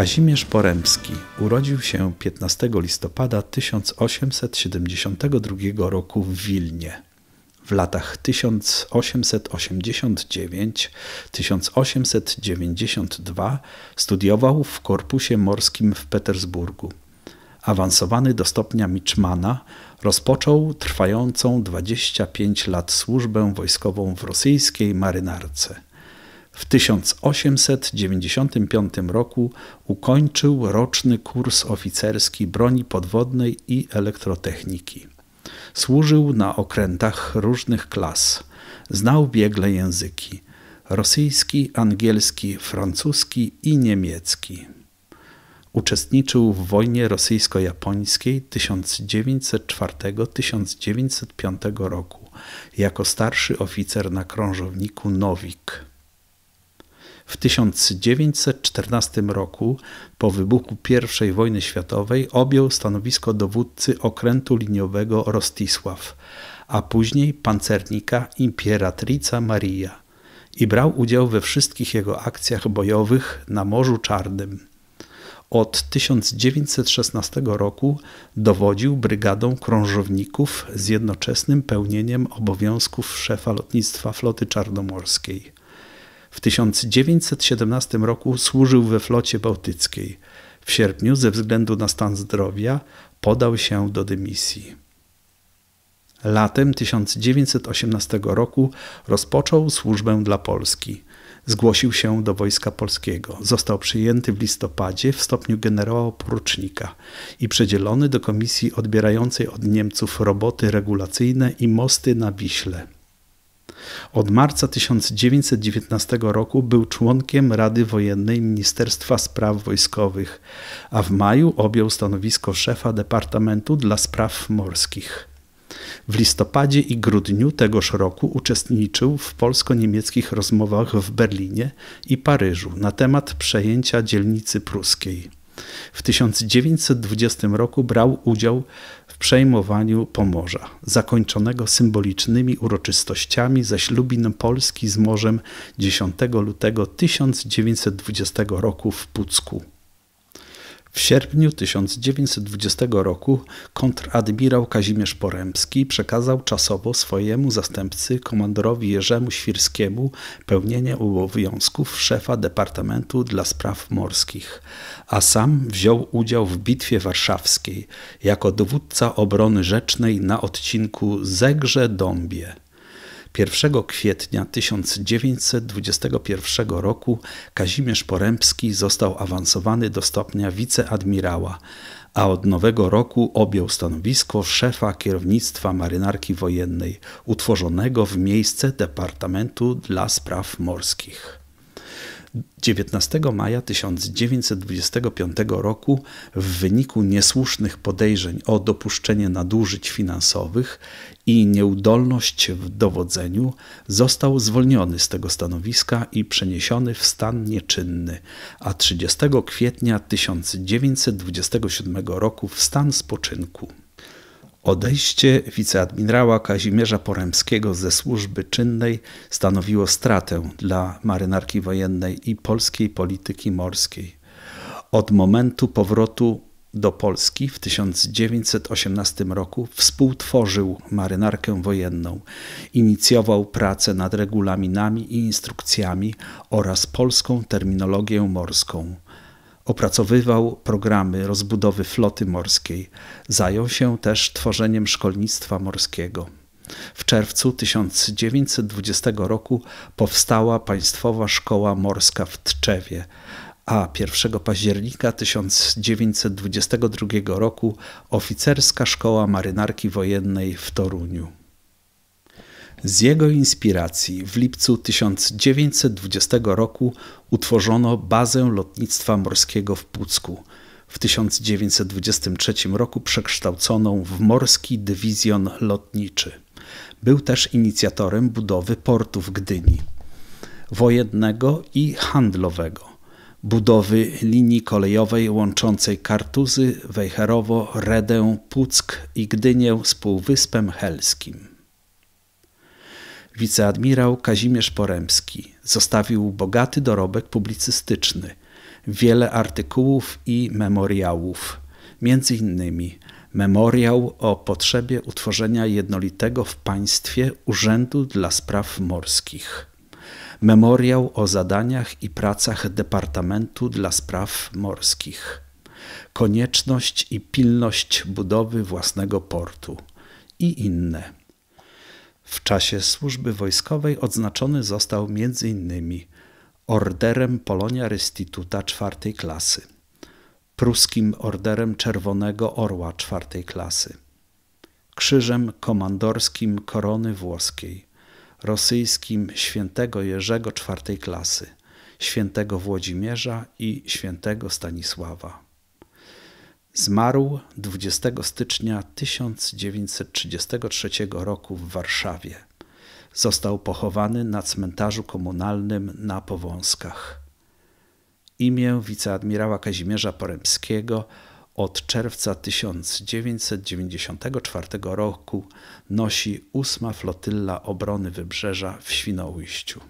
Kazimierz Poremski urodził się 15 listopada 1872 roku w Wilnie. W latach 1889-1892 studiował w Korpusie Morskim w Petersburgu. Awansowany do stopnia Miczmana, rozpoczął trwającą 25 lat służbę wojskową w rosyjskiej marynarce. W 1895 roku ukończył roczny kurs oficerski broni podwodnej i elektrotechniki. Służył na okrętach różnych klas. Znał biegle języki: rosyjski, angielski, francuski i niemiecki. Uczestniczył w wojnie rosyjsko-japońskiej 1904-1905 roku jako starszy oficer na krążowniku Nowik. W 1914 roku, po wybuchu I wojny światowej, objął stanowisko dowódcy okrętu liniowego Rostisław, a później pancernika Imperatrica Maria i brał udział we wszystkich jego akcjach bojowych na Morzu Czarnym. Od 1916 roku dowodził brygadą krążowników z jednoczesnym pełnieniem obowiązków szefa lotnictwa floty czarnomorskiej. W 1917 roku służył we flocie bałtyckiej. W sierpniu, ze względu na stan zdrowia, podał się do dymisji. Latem 1918 roku rozpoczął służbę dla Polski. Zgłosił się do Wojska Polskiego. Został przyjęty w listopadzie w stopniu generała porucznika i przedzielony do komisji odbierającej od Niemców roboty regulacyjne i mosty na Wiśle. Od marca 1919 roku był członkiem Rady Wojennej Ministerstwa Spraw Wojskowych, a w maju objął stanowisko szefa Departamentu dla Spraw Morskich. W listopadzie i grudniu tegoż roku uczestniczył w polsko-niemieckich rozmowach w Berlinie i Paryżu na temat przejęcia dzielnicy pruskiej. W 1920 roku brał udział w przejmowaniu Pomorza, zakończonego symbolicznymi uroczystościami ze ślubin Polski z morzem 10 lutego 1920 roku w Pucku. W sierpniu 1920 roku kontradmirał Kazimierz Poremski przekazał czasowo swojemu zastępcy komandorowi Jerzemu Świrskiemu pełnienie obowiązków szefa Departamentu dla Spraw Morskich, a sam wziął udział w Bitwie Warszawskiej jako dowódca obrony rzecznej na odcinku Zegrze-Dąbie. 1 kwietnia 1921 roku Kazimierz Porębski został awansowany do stopnia wiceadmirała, a od nowego roku objął stanowisko szefa kierownictwa marynarki wojennej, utworzonego w miejsce Departamentu dla Spraw Morskich. 19 maja 1925 roku w wyniku niesłusznych podejrzeń o dopuszczenie nadużyć finansowych i nieudolność w dowodzeniu został zwolniony z tego stanowiska i przeniesiony w stan nieczynny, a 30 kwietnia 1927 roku w stan spoczynku. Odejście wiceadmirała Kazimierza Poremskiego ze służby czynnej stanowiło stratę dla marynarki wojennej i polskiej polityki morskiej. Od momentu powrotu do Polski w 1918 roku współtworzył marynarkę wojenną, inicjował pracę nad regulaminami i instrukcjami oraz polską terminologię morską. Opracowywał programy rozbudowy floty morskiej. Zajął się też tworzeniem szkolnictwa morskiego. W czerwcu 1920 roku powstała Państwowa Szkoła Morska w Tczewie, a 1 października 1922 roku Oficerska Szkoła Marynarki Wojennej w Toruniu. Z jego inspiracji w lipcu 1920 roku utworzono bazę lotnictwa morskiego w Pucku. W 1923 roku przekształconą w Morski Dywizjon Lotniczy. Był też inicjatorem budowy portów Gdyni, wojennego i handlowego, budowy linii kolejowej łączącej Kartuzy, Wejherowo, Redę, Puck i Gdynię z Półwyspem Helskim wiceadmirał Kazimierz Poremski zostawił bogaty dorobek publicystyczny, wiele artykułów i memoriałów, między innymi memoriał o potrzebie utworzenia jednolitego w państwie Urzędu dla Spraw Morskich, memoriał o zadaniach i pracach Departamentu dla Spraw Morskich, konieczność i pilność budowy własnego portu i inne. W czasie służby wojskowej odznaczony został m.in. Orderem Polonia Restituta czwartej klasy, Pruskim Orderem Czerwonego Orła czwartej klasy, Krzyżem Komandorskim Korony Włoskiej, Rosyjskim Świętego Jerzego czwartej klasy, Świętego Włodzimierza i Świętego Stanisława. Zmarł 20 stycznia 1933 roku w Warszawie. Został pochowany na cmentarzu komunalnym na Powązkach. Imię wiceadmirała Kazimierza Poremskiego od czerwca 1994 roku nosi ósma flotylla obrony wybrzeża w Świnoujściu.